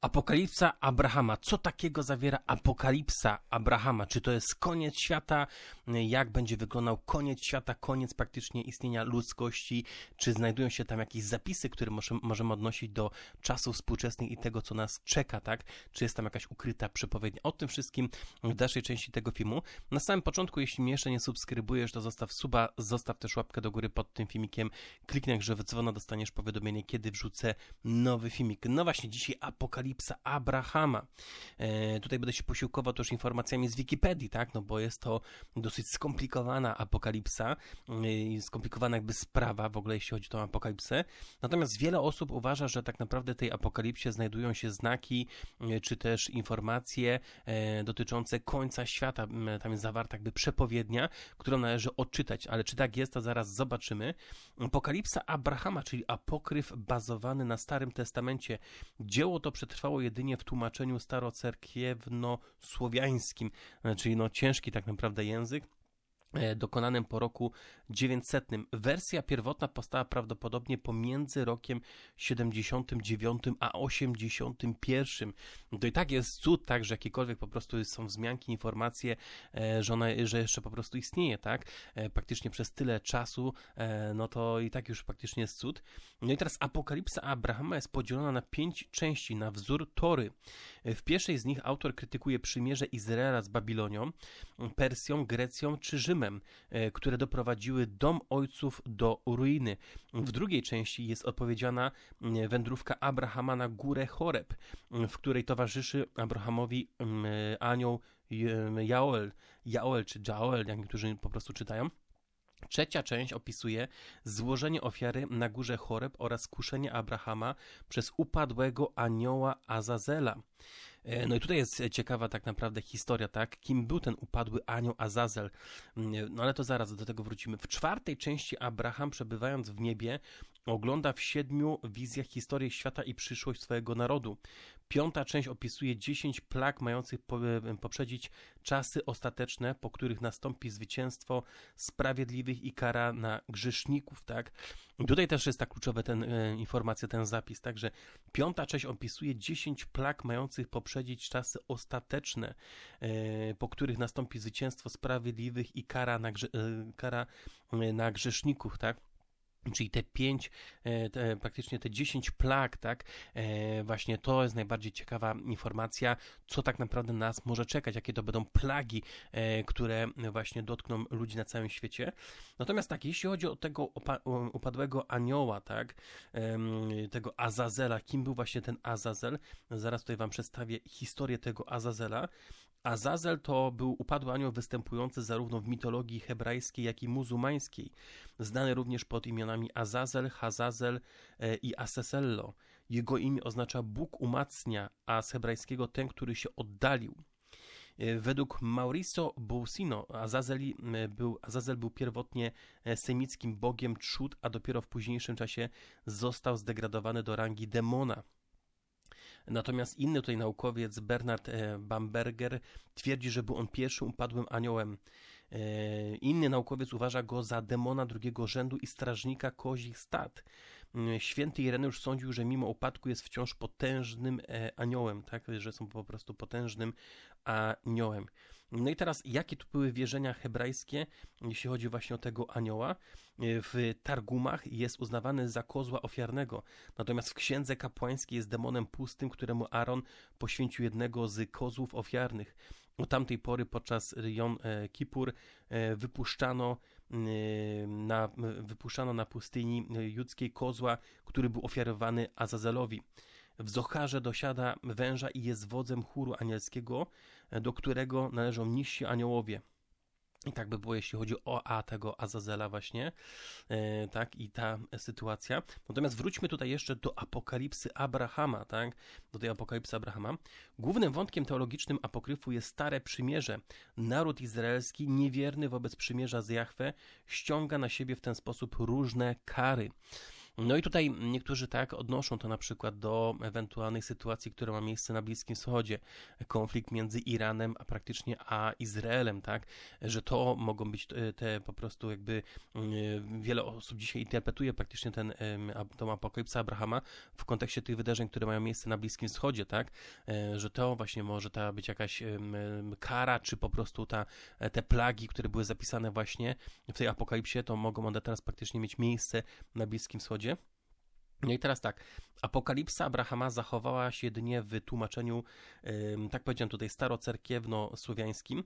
Apokalipsa Abrahama. Co takiego zawiera apokalipsa Abrahama? Czy to jest koniec świata? Jak będzie wyglądał koniec świata, koniec praktycznie istnienia ludzkości? Czy znajdują się tam jakieś zapisy, które może, możemy odnosić do czasów współczesnych i tego, co nas czeka, tak? Czy jest tam jakaś ukryta przepowiednia? O tym wszystkim w dalszej części tego filmu. Na samym początku, jeśli mnie jeszcze nie subskrybujesz, to zostaw suba, zostaw też łapkę do góry pod tym filmikiem, kliknij że dzwona, dostaniesz powiadomienie, kiedy wrzucę nowy filmik. No właśnie, dzisiaj apokalipsa Apokalipsa Abrahama. E, tutaj będę się posiłkował też informacjami z Wikipedii, tak? No bo jest to dosyć skomplikowana apokalipsa e, i skomplikowana jakby sprawa w ogóle, jeśli chodzi o tą apokalipsę. Natomiast wiele osób uważa, że tak naprawdę tej apokalipsie znajdują się znaki e, czy też informacje e, dotyczące końca świata. Tam jest zawarta jakby przepowiednia, którą należy odczytać, ale czy tak jest, to zaraz zobaczymy. Apokalipsa Abrahama, czyli apokryf bazowany na Starym Testamencie. Dzieło to przetrwało trwało jedynie w tłumaczeniu starocerkiewno-słowiańskim, czyli no ciężki tak naprawdę język e, dokonanym po roku 900. Wersja pierwotna powstała prawdopodobnie pomiędzy rokiem 79 a 81 to i tak jest cud, tak, że jakiekolwiek po prostu są wzmianki, informacje, e, że, ona, że jeszcze po prostu istnieje, tak, e, praktycznie przez tyle czasu, e, no to i tak już praktycznie jest cud. No i teraz Apokalipsa Abrahama jest podzielona na pięć części, na wzór Tory. W pierwszej z nich autor krytykuje przymierze Izraela z Babilonią, Persją, Grecją czy Rzymem, które doprowadziły dom ojców do ruiny. W drugiej części jest odpowiedziana wędrówka Abrahama na górę Choreb, w której to towarzyszy Abrahamowi mm, anioł y, mm, Jael, Jaol czy Jaol, jak niektórzy po prostu czytają. Trzecia część opisuje złożenie ofiary na górze Choreb oraz kuszenie Abrahama przez upadłego anioła Azazela. E, no i tutaj jest ciekawa tak naprawdę historia, tak? Kim był ten upadły anioł Azazel? Mm, no ale to zaraz do tego wrócimy. W czwartej części Abraham, przebywając w niebie, ogląda w siedmiu wizjach historię świata i przyszłość swojego narodu. Piąta część opisuje dziesięć plag mających e, poprzedzić czasy ostateczne, po których nastąpi zwycięstwo sprawiedliwych i kara na grzeszników, tak? I tutaj też jest tak kluczowa ten, e, informacja, ten zapis, także piąta część opisuje dziesięć plag mających poprzedzić uprzedzić czasy ostateczne, e, po których nastąpi zwycięstwo sprawiedliwych i kara na, e, kara e, na grzeszników, tak? Czyli te pięć, e, te, praktycznie te dziesięć plag, tak? E, właśnie to jest najbardziej ciekawa informacja, co tak naprawdę nas może czekać, jakie to będą plagi, e, które właśnie dotkną ludzi na całym świecie. Natomiast tak, jeśli chodzi o tego opa- upadłego anioła, tak? E, tego Azazela, kim był właśnie ten Azazel? Zaraz tutaj Wam przedstawię historię tego Azazela. Azazel to był upadły anioł występujący zarówno w mitologii hebrajskiej, jak i muzułmańskiej, znany również pod imionami Azazel, Hazazel e, i Asesello. Jego imię oznacza Bóg umacnia, a z hebrajskiego ten, który się oddalił. E, według Mauricio Bousino Azazel e, był, Azazel był pierwotnie semickim bogiem trzód, a dopiero w późniejszym czasie został zdegradowany do rangi demona. Natomiast inny tutaj naukowiec, Bernard e, Bamberger, twierdzi, że był on pierwszym upadłym aniołem E, inny naukowiec uważa go za demona drugiego rzędu i strażnika kozich stad. Mm, święty Ireneusz sądził, że mimo upadku jest wciąż potężnym e, aniołem, tak? że są po prostu potężnym aniołem. No i teraz, jakie tu były wierzenia hebrajskie, jeśli chodzi właśnie o tego anioła? E, w Targumach jest uznawany za kozła ofiarnego, natomiast w Księdze Kapłańskiej jest demonem pustym, któremu Aaron poświęcił jednego z kozłów ofiarnych. Od tamtej pory podczas Rion e, Kipur e, wypuszczano e, na, wypuszczano na pustyni judzkiej kozła, który był ofiarowany Azazelowi. W Zocharze dosiada węża i jest wodzem chóru anielskiego, do którego należą niżsi aniołowie. I tak by było, jeśli chodzi o A tego Azazela właśnie, yy, tak, i ta sytuacja. Natomiast wróćmy tutaj jeszcze do apokalipsy Abrahama, tak, do tej apokalipsy Abrahama. Głównym wątkiem teologicznym apokryfu jest Stare Przymierze. Naród izraelski, niewierny wobec przymierza z Jahwe, ściąga na siebie w ten sposób różne kary. No i tutaj niektórzy tak odnoszą to na przykład do ewentualnych sytuacji, która ma miejsce na Bliskim Wschodzie. Konflikt między Iranem, a praktycznie a Izraelem, tak? Że to mogą być e, te po prostu jakby mm, e, wiele osób dzisiaj interpretuje praktycznie ten, tą apokalipsę Abrahama w kontekście tych wydarzeń, które mają miejsce na Bliskim Wschodzie, tak? E, że to właśnie może ta być jakaś kara, czy po prostu ta, te plagi, które były zapisane właśnie w tej apokalipsie, to mogą one teraz praktycznie mieć miejsce na Bliskim Wschodzie. No i teraz tak, apokalipsa Abrahama zachowała się jedynie w tłumaczeniu, tak powiedziałem tutaj, starocerkiewno-słowiańskim,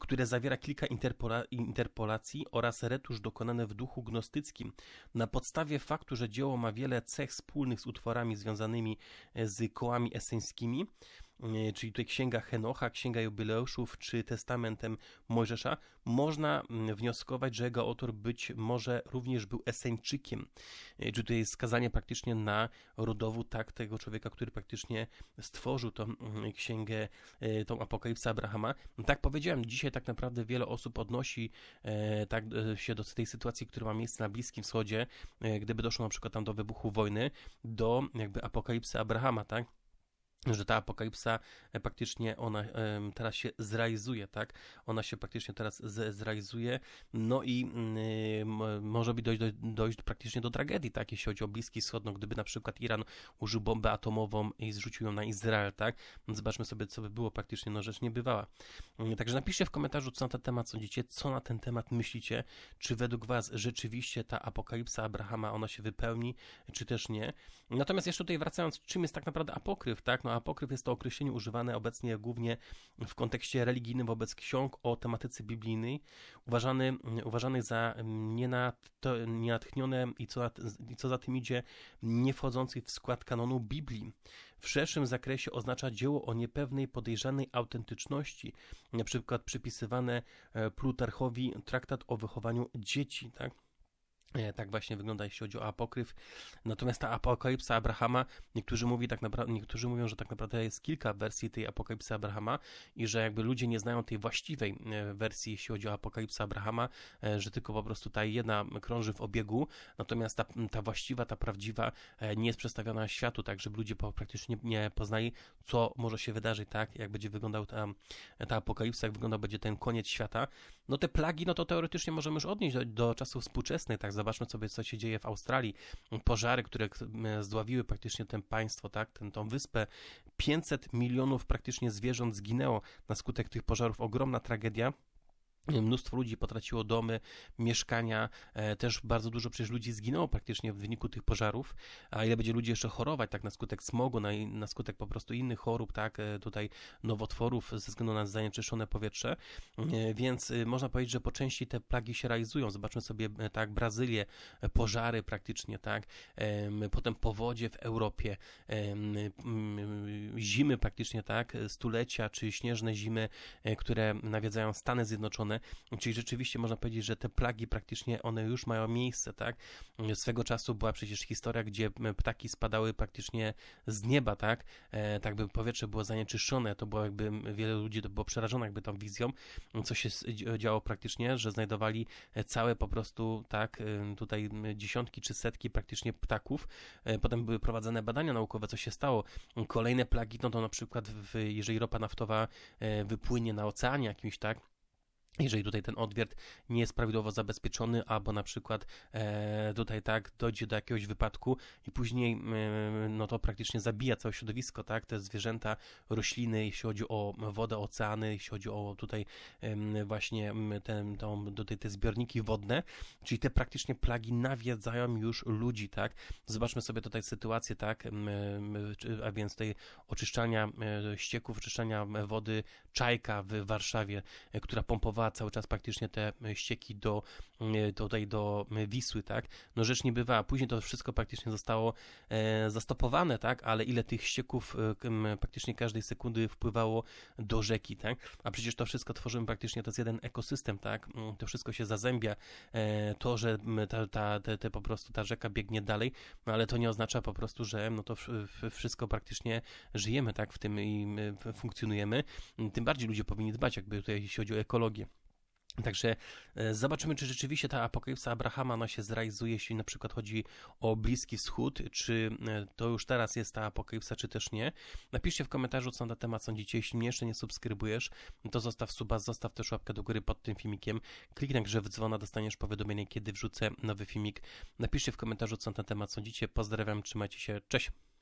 które zawiera kilka interpola interpolacji oraz retusz dokonany w duchu gnostyckim. Na podstawie faktu, że dzieło ma wiele cech wspólnych z utworami związanymi e, z kołami eseńskimi, E, czyli tutaj Księga Henocha, Księga Jubileuszów czy Testamentem Mojżesza, można mm, wnioskować, że jego autor być może również był Eseńczykiem. E, czyli tutaj jest skazanie praktycznie na rodowu tak tego człowieka, który praktycznie stworzył tą mm, księgę, e, tą apokalipsę Abrahama. Tak powiedziałem, dzisiaj tak naprawdę wiele osób odnosi tak się do tej sytuacji, która ma miejsce na Bliskim Wschodzie, gdyby doszło na przykład tam do wybuchu wojny, do jakby apokalipsy Abrahama, tak? że ta apokalipsa e, praktycznie ona teraz się zrealizuje, tak? Ona się praktycznie teraz zrealizuje, no i mm, e, może by dojść, do, dojść praktycznie do tragedii, tak? Jeśli chodzi o Bliski Wschód, no gdyby na przykład Iran użył bombę atomową i zrzucił ją na Izrael, tak? No zobaczmy sobie, co by było praktycznie, no rzecz niebywała. Mm, także napiszcie w komentarzu, co na ten temat sądzicie, co na ten temat myślicie, czy według was rzeczywiście ta apokalipsa Abrahama, ona się wypełni, czy też nie. Natomiast jeszcze tutaj wracając, czym jest tak naprawdę apokryf, tak? No apokryf jest to określenie używane obecnie głównie w kontekście religijnym wobec ksiąg o tematyce biblijnej, uważany, uważanych za nienatchnione i co, za, i co za tym idzie, nie wchodzących w skład kanonu Biblii. W szerszym zakresie oznacza dzieło o niepewnej, podejrzanej autentyczności, na przykład przypisywane e, Plutarchowi traktat o wychowaniu dzieci. Tak? E, tak właśnie wygląda, jeśli chodzi o apokryf. Natomiast ta apokalipsa Abrahama, niektórzy, mówi tak naprawdę, niektórzy mówią, że tak naprawdę jest kilka wersji tej apokalipsy Abrahama i że jakby ludzie nie znają tej właściwej e, wersji, jeśli chodzi o apokalipsę Abrahama, e, że tylko po prostu ta jedna krąży w obiegu, natomiast ta, ta właściwa, ta prawdziwa nie jest przedstawiona światu, tak żeby ludzie praktycznie nie poznali, co może się wydarzyć, tak, jak będzie wyglądał ta, ta apokalipsa, jak wyglądał będzie ten koniec świata. No te plagi, no to teoretycznie możemy już odnieść do, do czasów współczesnych, tak, Zobaczmy sobie, co się dzieje w Australii. Pożary, które e, zdławiły praktycznie to państwo, tak, tę tą wyspę. 500 milionów praktycznie zwierząt zginęło na skutek tych pożarów. Ogromna tragedia. Mnóstwo ludzi potraciło domy, mieszkania, e, też bardzo dużo przecież ludzi zginęło praktycznie w wyniku tych pożarów, a ile będzie ludzi jeszcze chorować, tak, na skutek smogu, na, na skutek po prostu innych chorób, tak, e, tutaj nowotworów ze względu na zanieczyszczone powietrze, e, więc można powiedzieć, że po części te plagi się realizują, zobaczmy sobie, tak, Brazylię, pożary praktycznie, tak, potem powodzie w Europie, mm, zimy praktycznie, tak, stulecia czy śnieżne zimy, które nawiedzają Stany Zjednoczone, czyli rzeczywiście można powiedzieć, że te plagi praktycznie one już mają miejsce, tak? Swego czasu była przecież historia, gdzie ptaki spadały praktycznie z nieba, tak? E, tak by powietrze było zanieczyszczone, to było jakby, wiele ludzi to było przerażone jakby tą wizją, co się działo praktycznie, że znajdowali całe po prostu, tak, e, tutaj dziesiątki czy setki praktycznie ptaków, e, potem były prowadzone badania naukowe, co się stało, kolejne plagi, no to na przykład w, jeżeli ropa naftowa e, wypłynie na oceanie jakimś, tak, jeżeli tutaj ten odwiert nie jest prawidłowo zabezpieczony, albo na przykład e, tutaj tak dojdzie do jakiegoś wypadku i później e, no to praktycznie zabija całe środowisko, tak, te zwierzęta, rośliny, jeśli chodzi o wodę, oceany, jeśli chodzi o tutaj e, właśnie ten, tą, tutaj te zbiorniki wodne, czyli te praktycznie plagi nawiedzają już ludzi, tak. Zobaczmy sobie tutaj sytuację, tak, a więc tej oczyszczania e, ścieków, oczyszczania wody Czajka w Warszawie, e, która pompowała zalewa cały czas praktycznie te e, ścieki e, do, tutaj do e, Wisły, tak? No rzecz nie bywa, później to wszystko praktycznie zostało zastopowane, tak? Ale ile tych ścieków praktycznie każdej sekundy wpływało do rzeki, tak? A przecież to wszystko tworzymy praktycznie, to jest jeden ekosystem, tak? Mm, to wszystko się zazębia, to, że ta, ta, te, te po prostu ta rzeka biegnie dalej, no ale to nie oznacza po prostu, że no to wszystko praktycznie żyjemy, tak? W tym i funkcjonujemy, tym bardziej ludzie powinni dbać, jakby tutaj jeśli chodzi o ekologię. Także e, zobaczymy, czy rzeczywiście ta apokalipsa Abrahama ona się zrealizuje, jeśli na przykład chodzi o Bliski Wschód, czy e, to już teraz jest ta apokalipsa, czy też nie. Napiszcie w komentarzu, co na temat sądzicie. Jeśli mnie jeszcze nie subskrybujesz, to zostaw suba, zostaw też łapkę do góry pod tym filmikiem. Kliknij także w dzwona, dostaniesz powiadomienie, kiedy wrzucę nowy filmik. Napiszcie w komentarzu, co na temat sądzicie. Pozdrawiam, trzymajcie się, cześć!